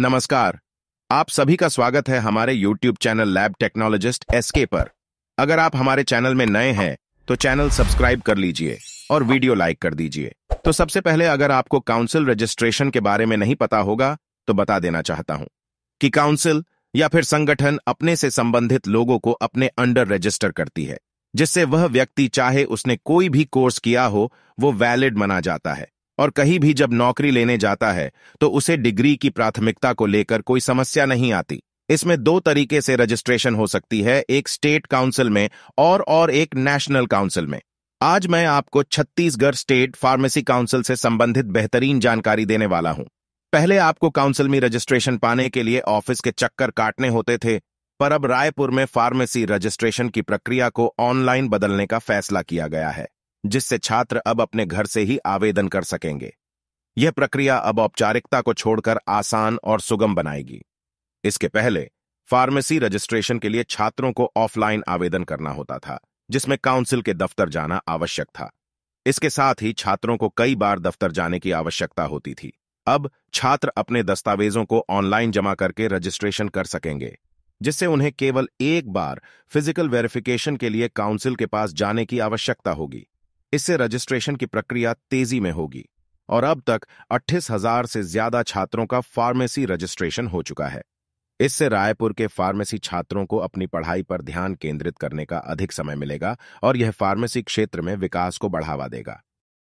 नमस्कार आप सभी का स्वागत है हमारे YouTube channel lab technologist SK पर अगर आप हमारे चैनल में नए हैं तो चैनल सब्सक्राइब कर लीजिए और वीडियो लाइक कर दीजिए तो सबसे पहले अगर आपको काउंसिल रजिस्ट्रेशन के बारे में नहीं पता होगा तो बता देना चाहता हूं कि काउंसिल या फिर संगठन अपने से संबंधित लोगों को अपने अंडर रजिस्टर करती है जिससे वह व्यक्ति चाहे उसने कोई भी कोर्स किया हो वो वैलिड मना जाता है और कहीं भी जब नौकरी लेने जाता है तो उसे डिग्री की प्राथमिकता को लेकर कोई समस्या नहीं आती इसमें दो तरीके से रजिस्ट्रेशन हो सकती है एक स्टेट काउंसिल में और और एक नेशनल काउंसिल में आज मैं आपको छत्तीसगढ़ स्टेट फार्मेसी काउंसिल से संबंधित बेहतरीन जानकारी देने वाला हूं पहले आपको काउंसिल में रजिस्ट्रेशन पाने के लिए ऑफिस के चक्कर काटने होते थे पर अब रायपुर में फार्मेसी रजिस्ट्रेशन की प्रक्रिया को ऑनलाइन बदलने का फैसला किया गया है जिससे छात्र अब अपने घर से ही आवेदन कर सकेंगे यह प्रक्रिया अब औपचारिकता को छोड़कर आसान और सुगम बनाएगी इसके पहले फार्मेसी रजिस्ट्रेशन के लिए छात्रों को ऑफलाइन आवेदन करना होता था जिसमें काउंसिल के दफ्तर जाना आवश्यक था इसके साथ ही छात्रों को कई बार दफ्तर जाने की आवश्यकता होती थी अब छात्र अपने दस्तावेजों को ऑनलाइन जमा करके रजिस्ट्रेशन कर सकेंगे जिससे उन्हें केवल एक बार फिजिकल वेरिफिकेशन के लिए काउंसिल के पास जाने की आवश्यकता होगी इससे रजिस्ट्रेशन की प्रक्रिया तेजी में होगी और अब तक अट्ठीस हजार से ज्यादा छात्रों का फार्मेसी रजिस्ट्रेशन हो चुका है इससे रायपुर के फार्मेसी छात्रों को अपनी पढ़ाई पर ध्यान केंद्रित करने का अधिक समय मिलेगा और यह फार्मेसी क्षेत्र में विकास को बढ़ावा देगा